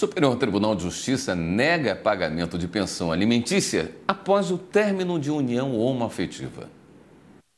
Superior Tribunal de Justiça nega pagamento de pensão alimentícia após o término de união homoafetiva.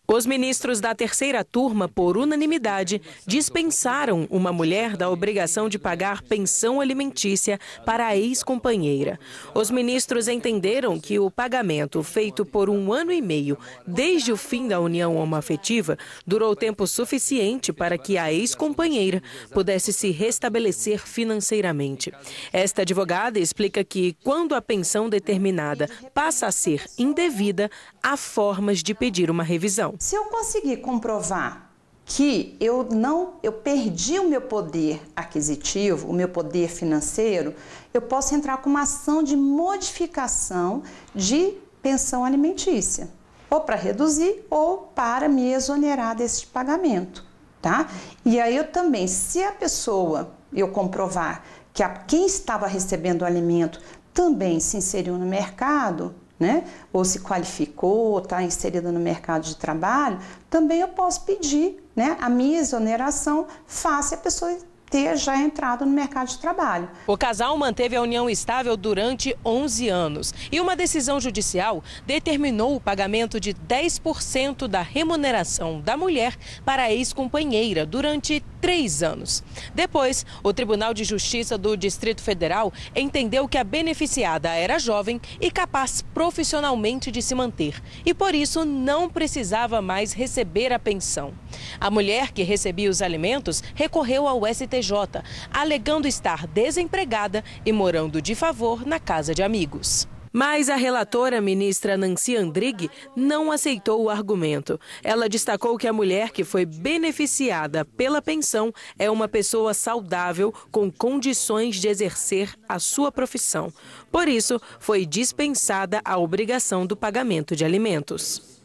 Os ministros da terceira turma, por unanimidade, dispensaram uma mulher da obrigação de pagar pensão alimentícia para a ex-companheira. Os ministros entenderam que o pagamento feito por um ano e meio desde o fim da união homoafetiva durou tempo suficiente para que a ex-companheira pudesse se restabelecer financeiramente. Esta advogada explica que, quando a pensão determinada passa a ser indevida, há formas de pedir uma revisão. Então, se eu conseguir comprovar que eu não eu perdi o meu poder aquisitivo, o meu poder financeiro, eu posso entrar com uma ação de modificação de pensão alimentícia, ou para reduzir ou para me exonerar desse pagamento, tá? E aí eu também, se a pessoa eu comprovar que a, quem estava recebendo o alimento também se inseriu no mercado, né? Ou se qualificou, ou está inserida no mercado de trabalho, também eu posso pedir né, a minha exoneração face a pessoa ter já entrado no mercado de trabalho. O casal manteve a união estável durante 11 anos e uma decisão judicial determinou o pagamento de 10% da remuneração da mulher para a ex-companheira durante três anos. Depois, o Tribunal de Justiça do Distrito Federal entendeu que a beneficiada era jovem e capaz profissionalmente de se manter e, por isso, não precisava mais receber a pensão. A mulher que recebia os alimentos recorreu ao STJ CNPJ, alegando estar desempregada e morando de favor na casa de amigos. Mas a relatora ministra Nancy Andrighi não aceitou o argumento. Ela destacou que a mulher que foi beneficiada pela pensão é uma pessoa saudável com condições de exercer a sua profissão. Por isso, foi dispensada a obrigação do pagamento de alimentos.